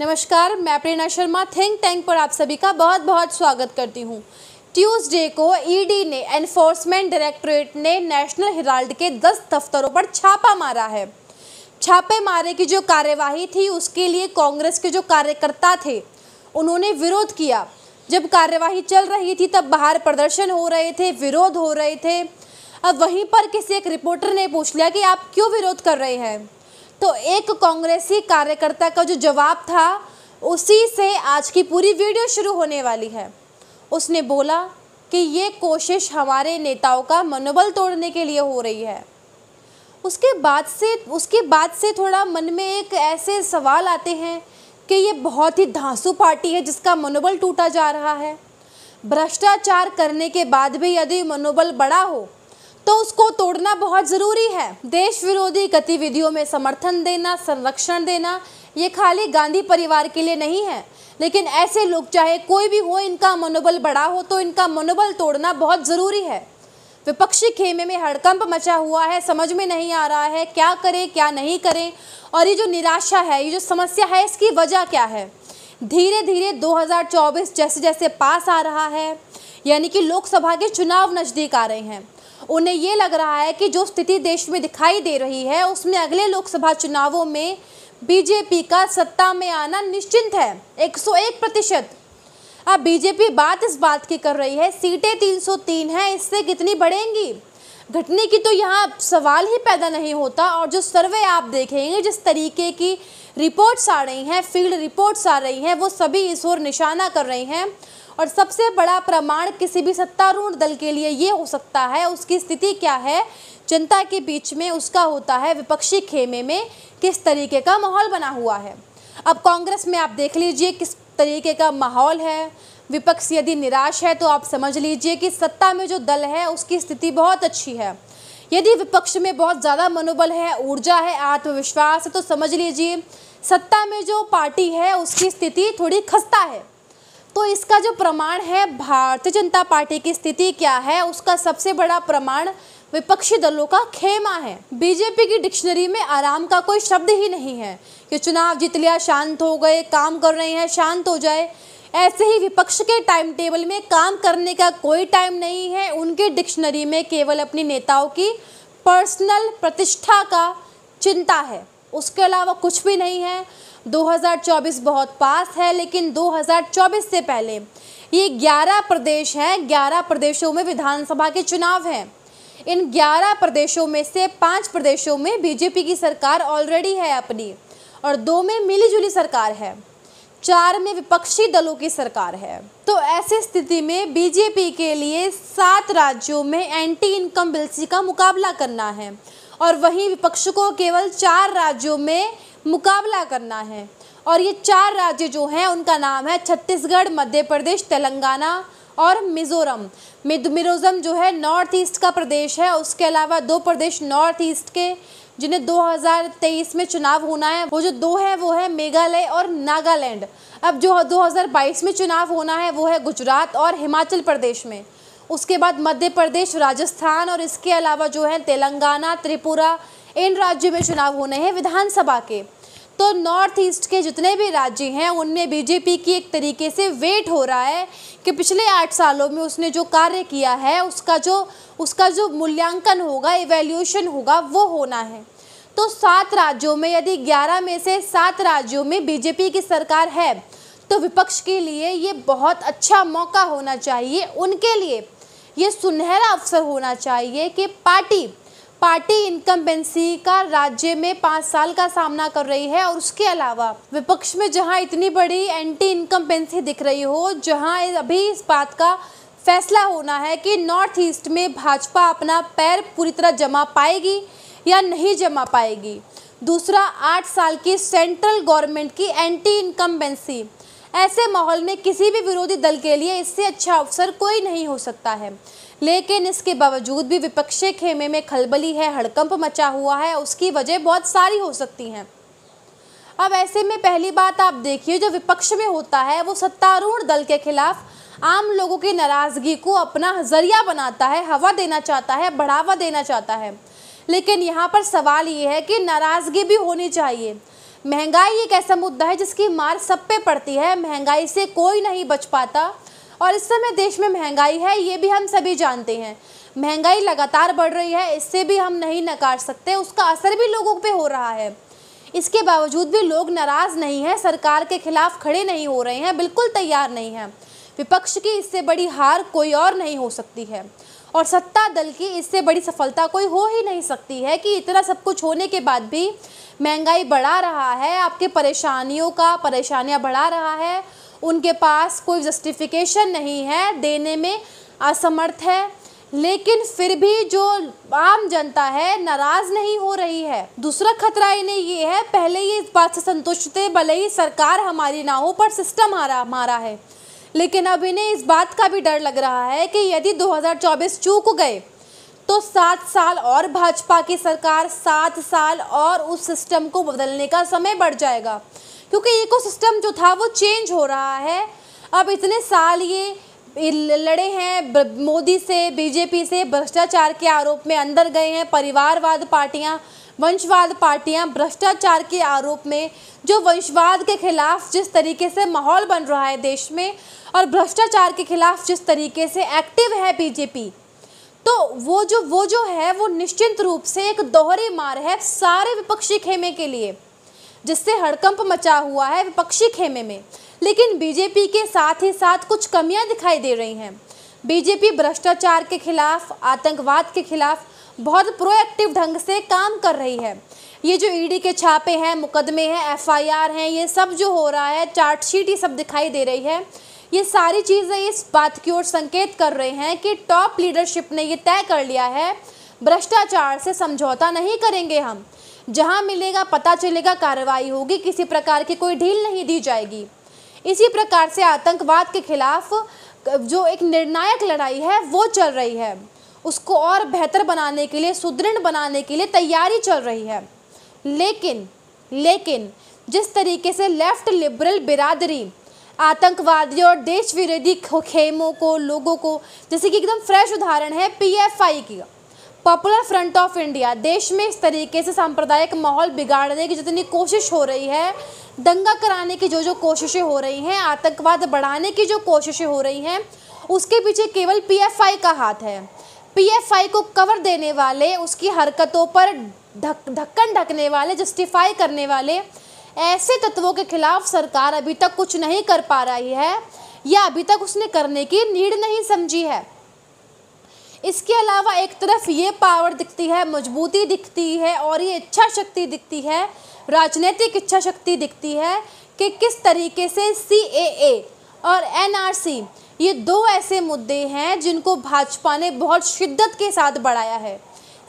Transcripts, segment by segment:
नमस्कार मैं प्रेरणा Sharma think tank पर आप सभी का बहुत बहुत स्वागत करती हूँ ट्यूसडे को ईडी e ने एनफोर्समेंट डायरेक्टोरेट ने नेशनल हेराल्ड के 10 दफ्तरों पर छापा मारा है छापे मारे की जो कार्यवाही थी उसके लिए कांग्रेस के जो कार्यकर्ता थे उन्होंने विरोध किया जब कार्यवाही चल रही थी तब बाहर प्रदर्शन हो रहे थे विरोध हो रहे थे अब वहीं पर किसी एक रिपोर्टर ने पूछ लिया कि आप क्यों विरोध कर रहे हैं तो एक कांग्रेसी कार्यकर्ता का जो जवाब था उसी से आज की पूरी वीडियो शुरू होने वाली है उसने बोला कि ये कोशिश हमारे नेताओं का मनोबल तोड़ने के लिए हो रही है उसके बाद से उसके बाद से थोड़ा मन में एक ऐसे सवाल आते हैं कि ये बहुत ही धांसू पार्टी है जिसका मनोबल टूटा जा रहा है भ्रष्टाचार करने के बाद भी यदि मनोबल बड़ा हो तो उसको तोड़ना बहुत ज़रूरी है देश विरोधी गतिविधियों में समर्थन देना संरक्षण देना ये खाली गांधी परिवार के लिए नहीं है लेकिन ऐसे लोग चाहे कोई भी हो इनका मनोबल बड़ा हो तो इनका मनोबल तोड़ना बहुत ज़रूरी है विपक्षी खेमे में हड़कंप मचा हुआ है समझ में नहीं आ रहा है क्या करें क्या नहीं करें और ये जो निराशा है ये जो समस्या है इसकी वजह क्या है धीरे धीरे 2024 जैसे जैसे पास आ रहा है यानी कि लोकसभा के चुनाव नज़दीक आ रहे हैं उन्हें ये लग रहा है कि जो स्थिति देश में दिखाई दे रही है उसमें अगले लोकसभा चुनावों में बीजेपी का सत्ता में आना निश्चिंत है 101 प्रतिशत अब बीजेपी बात इस बात की कर रही है सीटें 303 हैं इससे कितनी बढ़ेंगी घटने की तो यहाँ सवाल ही पैदा नहीं होता और जो सर्वे आप देखेंगे जिस तरीके की रिपोर्ट्स आ रही हैं फील्ड रिपोर्ट्स आ रही हैं वो सभी इस ओर निशाना कर रही हैं और सबसे बड़ा प्रमाण किसी भी सत्तारूढ़ दल के लिए ये हो सकता है उसकी स्थिति क्या है जनता के बीच में उसका होता है विपक्षी खेमे में किस तरीके का माहौल बना हुआ है अब कांग्रेस में आप देख लीजिए किस तरीके का माहौल है विपक्ष यदि निराश है तो आप समझ लीजिए कि सत्ता में जो दल है उसकी स्थिति बहुत अच्छी है यदि विपक्ष में बहुत ज़्यादा मनोबल है ऊर्जा है आत्मविश्वास है तो समझ लीजिए सत्ता में जो पार्टी है उसकी स्थिति थोड़ी खस्ता है तो इसका जो प्रमाण है भारतीय जनता पार्टी की स्थिति क्या है उसका सबसे बड़ा प्रमाण विपक्षी दलों का खेमा है बीजेपी की डिक्शनरी में आराम का कोई शब्द ही नहीं है कि चुनाव जीत लिया शांत हो गए काम कर रहे हैं शांत हो जाए ऐसे ही विपक्ष के टाइम टेबल में काम करने का कोई टाइम नहीं है उनके डिक्शनरी में केवल अपने नेताओं की पर्सनल प्रतिष्ठा का चिंता है उसके अलावा कुछ भी नहीं है 2024 बहुत पास है लेकिन 2024 से पहले ये 11 प्रदेश हैं 11 प्रदेशों में विधानसभा के चुनाव हैं इन 11 प्रदेशों में से पांच प्रदेशों में बीजेपी की सरकार ऑलरेडी है अपनी और दो में मिलीजुली सरकार है चार में विपक्षी दलों की सरकार है तो ऐसी स्थिति में बीजेपी के लिए सात राज्यों में एंटी इनकम बिल्सी का मुकाबला करना है और वहीं विपक्ष को केवल चार राज्यों में मुकाबला करना है और ये चार राज्य जो हैं उनका नाम है छत्तीसगढ़ मध्य प्रदेश तेलंगाना और मिज़ोरम मिज़ोरम जो है नॉर्थ ईस्ट का प्रदेश है उसके अलावा दो प्रदेश नॉर्थ ईस्ट के जिन्हें 2023 में चुनाव होना है वो जो दो है वो है मेघालय और नागालैंड अब जो 2022 में चुनाव होना है वो है गुजरात और हिमाचल प्रदेश में उसके बाद मध्य प्रदेश राजस्थान और इसके अलावा जो है तेलंगाना त्रिपुरा इन राज्यों में चुनाव होने हैं विधानसभा के तो नॉर्थ ईस्ट के जितने भी राज्य हैं उनमें बीजेपी की एक तरीके से वेट हो रहा है कि पिछले आठ सालों में उसने जो कार्य किया है उसका जो उसका जो मूल्यांकन होगा इवेल्यूशन होगा वो होना है तो सात राज्यों में यदि ग्यारह में से सात राज्यों में बीजेपी की सरकार है तो विपक्ष के लिए ये बहुत अच्छा मौका होना चाहिए उनके लिए ये सुनहरा अवसर होना चाहिए कि पार्टी पार्टी इनकम्बेंसी का राज्य में पाँच साल का सामना कर रही है और उसके अलावा विपक्ष में जहां इतनी बड़ी एंटी इनकम्बेंसी दिख रही हो जहां अभी इस बात का फैसला होना है कि नॉर्थ ईस्ट में भाजपा अपना पैर पूरी तरह जमा पाएगी या नहीं जमा पाएगी दूसरा आठ साल की सेंट्रल गवर्नमेंट की एंटी इनकम्बेंसी ऐसे माहौल में किसी भी विरोधी दल के लिए इससे अच्छा अवसर कोई नहीं हो सकता है लेकिन इसके बावजूद भी विपक्षी खेमे में खलबली है हड़कंप मचा हुआ है उसकी वजह बहुत सारी हो सकती हैं अब ऐसे में पहली बात आप देखिए जो विपक्ष में होता है वो सत्तारूढ़ दल के खिलाफ आम लोगों की नाराज़गी को अपना जरिया बनाता है हवा देना चाहता है बढ़ावा देना चाहता है लेकिन यहाँ पर सवाल ये है कि नाराज़गी भी होनी चाहिए महंगाई एक ऐसा मुद्दा है जिसकी मार सब पे पड़ती है महंगाई से कोई नहीं बच पाता और इस समय देश में महंगाई है ये भी हम सभी जानते हैं महंगाई लगातार बढ़ रही है इससे भी हम नहीं नकार सकते उसका असर भी लोगों पे हो रहा है इसके बावजूद भी लोग नाराज़ नहीं हैं सरकार के खिलाफ खड़े नहीं हो रहे हैं बिल्कुल तैयार नहीं हैं विपक्ष की इससे बड़ी हार कोई और नहीं हो सकती है और सत्ता दल की इससे बड़ी सफलता कोई हो ही नहीं सकती है कि इतना सब कुछ होने के बाद भी महंगाई बढ़ा रहा है आपके परेशानियों का परेशानियां बढ़ा रहा है उनके पास कोई जस्टिफिकेशन नहीं है देने में असमर्थ है लेकिन फिर भी जो आम जनता है नाराज़ नहीं हो रही है दूसरा खतरा इन्हें ये है पहले ये इस बात से संतुष्ट थे भले ही सरकार हमारी ना हो पर सिस्टम हमारा हमारा है लेकिन अब इन्हें इस बात का भी डर लग रहा है कि यदि 2024 चूक गए तो सात साल और भाजपा की सरकार सात साल और उस सिस्टम को बदलने का समय बढ़ जाएगा क्योंकि इकोसिस्टम जो था वो चेंज हो रहा है अब इतने साल ये लड़े हैं मोदी से बीजेपी से भ्रष्टाचार के आरोप में अंदर गए हैं परिवारवाद पार्टियां वंशवाद पार्टियां भ्रष्टाचार के आरोप में जो वंशवाद के खिलाफ जिस तरीके से माहौल बन रहा है देश में और भ्रष्टाचार के खिलाफ जिस तरीके से एक्टिव है बीजेपी तो वो जो वो जो है वो निश्चित रूप से एक दोहरी मार है सारे विपक्षी खेमे के लिए जिससे हड़कंप मचा हुआ है विपक्षी खेमे में लेकिन बीजेपी के साथ ही साथ कुछ कमियां दिखाई दे रही हैं बीजेपी भ्रष्टाचार के खिलाफ आतंकवाद के खिलाफ बहुत प्रोएक्टिव ढंग से काम कर रही है ये जो ईडी e के छापे हैं मुकदमे हैं एफआईआर हैं ये सब जो हो रहा है चार्टशीट ये सब दिखाई दे रही है ये सारी चीज़ें इस बात की ओर संकेत कर रहे हैं कि टॉप लीडरशिप ने ये तय कर लिया है भ्रष्टाचार से समझौता नहीं करेंगे हम जहां मिलेगा पता चलेगा कार्रवाई होगी किसी प्रकार की कोई ढील नहीं दी जाएगी इसी प्रकार से आतंकवाद के खिलाफ जो एक निर्णायक लड़ाई है वो चल रही है उसको और बेहतर बनाने के लिए सुदृढ़ बनाने के लिए तैयारी चल रही है लेकिन लेकिन जिस तरीके से लेफ्ट लिबरल बिरादरी आतंकवादी और देश विरोधी खेमों को लोगों को जैसे कि एकदम फ्रेश उदाहरण है पीएफआई की पॉपुलर फ्रंट ऑफ इंडिया देश में इस तरीके से सांप्रदायिक माहौल बिगाड़ने की जितनी कोशिश हो रही है दंगा कराने की जो जो कोशिशें हो रही हैं आतंकवाद बढ़ाने की जो कोशिशें हो रही हैं उसके पीछे केवल पीएफआई का हाथ है पीएफआई को कवर देने वाले उसकी हरकतों पर ढक ढक्कन ढकने वाले जस्टिफाई करने वाले ऐसे तत्वों के खिलाफ सरकार अभी तक कुछ नहीं कर पा रही है या अभी तक उसने करने की नीड नहीं समझी है इसके अलावा एक तरफ ये पावर दिखती है मजबूती दिखती है और ये इच्छा शक्ति दिखती है राजनीतिक इच्छा शक्ति दिखती है कि किस तरीके से सी ए ए और एन आर सी ये दो ऐसे मुद्दे हैं जिनको भाजपा ने बहुत शिद्दत के साथ बढ़ाया है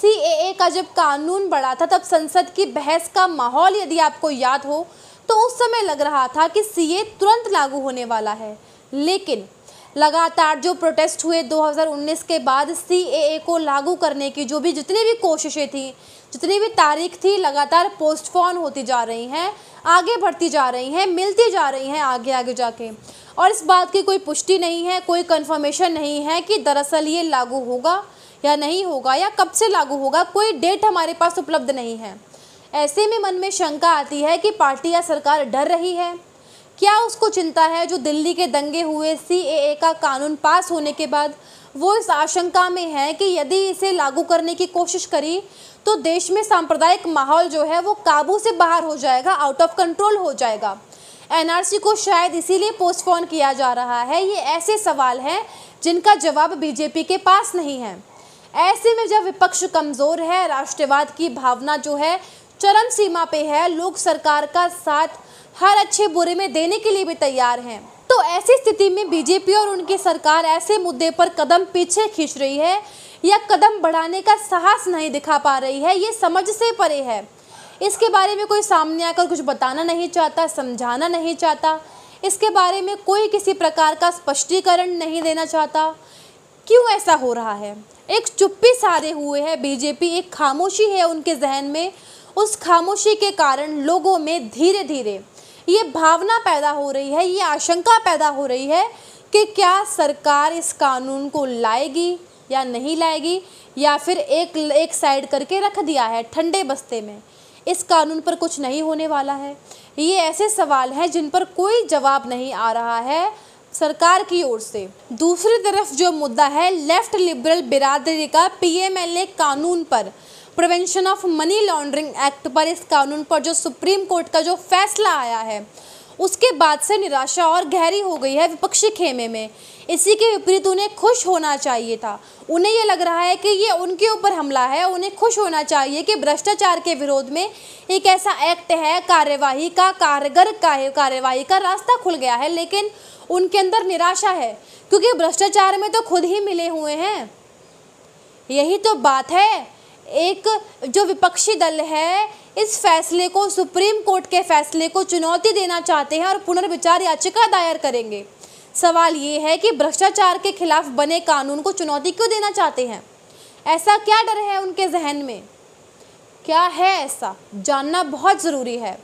सी ए ए का जब कानून बढ़ा था तब संसद की बहस का माहौल यदि आपको याद हो तो उस समय लग रहा था कि सी ए तुरंत लागू होने वाला है लेकिन लगातार जो प्रोटेस्ट हुए 2019 के बाद सी को लागू करने की जो भी जितनी भी कोशिशें थी जितनी भी तारीख थी लगातार पोस्टफोन होती जा रही हैं आगे बढ़ती जा रही हैं मिलती जा रही हैं आगे आगे जाके और इस बात की कोई पुष्टि नहीं है कोई कंफर्मेशन नहीं है कि दरअसल ये लागू होगा या नहीं होगा या कब से लागू होगा कोई डेट हमारे पास उपलब्ध नहीं है ऐसे में मन में शंका आती है कि पार्टी या सरकार डर रही है क्या उसको चिंता है जो दिल्ली के दंगे हुए सी का कानून पास होने के बाद वो इस आशंका में है कि यदि इसे लागू करने की कोशिश करी तो देश में सांप्रदायिक माहौल जो है वो काबू से बाहर हो जाएगा आउट ऑफ कंट्रोल हो जाएगा एनआरसी को शायद इसीलिए पोस्टपोन किया जा रहा है ये ऐसे सवाल हैं जिनका जवाब बीजेपी के पास नहीं है ऐसे में जब विपक्ष कमज़ोर है राष्ट्रवाद की भावना जो है चरम सीमा पे है लोग सरकार का साथ हर अच्छे बुरे में देने के लिए भी तैयार हैं तो ऐसी स्थिति में बीजेपी और उनकी सरकार ऐसे मुद्दे पर कदम पीछे खींच रही है या कदम बढ़ाने का साहस नहीं दिखा पा रही है ये समझ से परे है इसके बारे में कोई सामने आकर कुछ बताना नहीं चाहता समझाना नहीं चाहता इसके बारे में कोई किसी प्रकार का स्पष्टीकरण नहीं देना चाहता क्यों ऐसा हो रहा है एक चुप्पी सारे हुए है बीजेपी एक खामोशी है उनके जहन में उस खामोशी के कारण लोगों में धीरे धीरे ये भावना पैदा हो रही है ये आशंका पैदा हो रही है कि क्या सरकार इस कानून को लाएगी या नहीं लाएगी या फिर एक एक साइड करके रख दिया है ठंडे बस्ते में इस कानून पर कुछ नहीं होने वाला है ये ऐसे सवाल हैं जिन पर कोई जवाब नहीं आ रहा है सरकार की ओर से दूसरी तरफ जो मुद्दा है लेफ्ट लिबरल बिरादरी का पीएमएलए कानून पर prevention of money laundering act पर इस कानून पर जो सुप्रीम कोर्ट का जो फैसला आया है उसके बाद से निराशा और गहरी हो गई है विपक्षी खेमे में इसी के विपरीत उन्हें खुश होना चाहिए था उन्हें यह लग रहा है कि ये उनके ऊपर हमला है उन्हें खुश होना चाहिए कि भ्रष्टाचार के विरोध में एक ऐसा एक्ट है कार्यवाही का कारगर का कार्यवाही का रास्ता खुल गया है लेकिन उनके अंदर निराशा है क्योंकि भ्रष्टाचार में तो खुद ही मिले हुए हैं यही तो बात है एक जो विपक्षी दल है इस फैसले को सुप्रीम कोर्ट के फैसले को चुनौती देना चाहते हैं और पुनर्विचार याचिका दायर करेंगे सवाल ये है कि भ्रष्टाचार के खिलाफ बने कानून को चुनौती क्यों देना चाहते हैं ऐसा क्या डर है उनके जहन में क्या है ऐसा जानना बहुत ज़रूरी है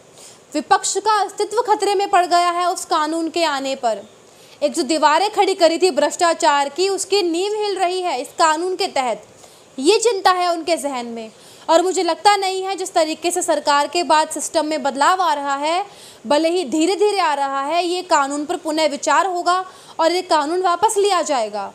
विपक्ष का अस्तित्व खतरे में पड़ गया है उस कानून के आने पर एक जो दीवारें खड़ी करी थी भ्रष्टाचार की उसकी नींव हिल रही है इस कानून के तहत ये चिंता है उनके जहन में और मुझे लगता नहीं है जिस तरीके से सरकार के बाद सिस्टम में बदलाव आ रहा है भले ही धीरे धीरे आ रहा है ये कानून पर पुनः विचार होगा और ये कानून वापस लिया जाएगा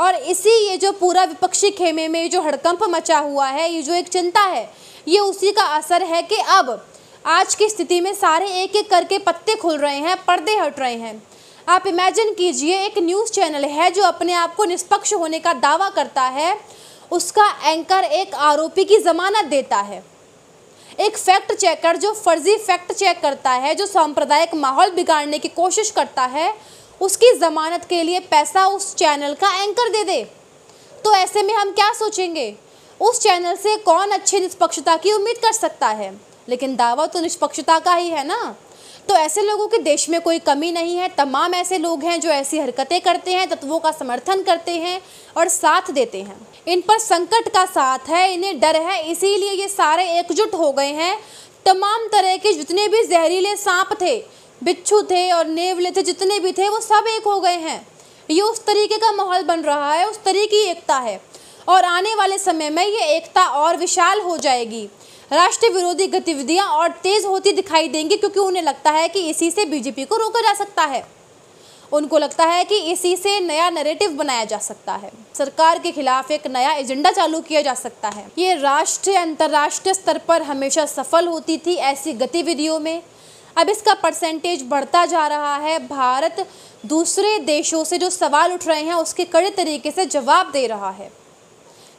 और इसी ये जो पूरा विपक्षी खेमे में जो हड़कंप मचा हुआ है ये जो एक चिंता है ये उसी का असर है कि अब आज की स्थिति में सारे एक एक करके पत्ते खुल रहे हैं पर्दे हट रहे हैं आप इमेजिन कीजिए एक न्यूज़ चैनल है जो अपने आप को निष्पक्ष होने का दावा करता है उसका एंकर एक आरोपी की जमानत देता है एक फैक्ट चेकर जो फर्जी फैक्ट चेक करता है जो सांप्रदायिक माहौल बिगाड़ने की कोशिश करता है उसकी ज़मानत के लिए पैसा उस चैनल का एंकर दे दे तो ऐसे में हम क्या सोचेंगे उस चैनल से कौन अच्छी निष्पक्षता की उम्मीद कर सकता है लेकिन दावा तो निष्पक्षता का ही है ना तो ऐसे लोगों की देश में कोई कमी नहीं है तमाम ऐसे लोग हैं जो ऐसी हरकतें करते हैं तत्वों का समर्थन करते हैं और साथ देते हैं इन पर संकट का साथ है इन्हें डर है इसीलिए ये सारे एकजुट हो गए हैं तमाम तरह के जितने भी जहरीले सांप थे बिच्छू थे और नेवले थे जितने भी थे वो सब एक हो गए हैं ये उस तरीके का माहौल बन रहा है उस तरीके की एकता है और आने वाले समय में ये एकता और विशाल हो जाएगी राष्ट्र विरोधी गतिविधियां और तेज होती दिखाई देंगी क्योंकि उन्हें लगता है कि इसी से बीजेपी को रोका जा सकता है उनको लगता है कि इसी से नया नैरेटिव बनाया जा सकता है सरकार के खिलाफ एक नया एजेंडा चालू किया जा सकता है ये राष्ट्रीय अंतर्राष्ट्रीय स्तर पर हमेशा सफल होती थी ऐसी गतिविधियों में अब इसका परसेंटेज बढ़ता जा रहा है भारत दूसरे देशों से जो सवाल उठ रहे हैं उसके कड़े तरीके से जवाब दे रहा है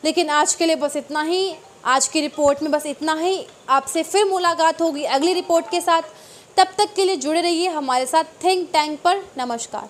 लेकिन आज के लिए बस इतना ही आज की रिपोर्ट में बस इतना ही आपसे फिर मुलाकात होगी अगली रिपोर्ट के साथ तब तक के लिए जुड़े रहिए हमारे साथ थिंक टैंक पर नमस्कार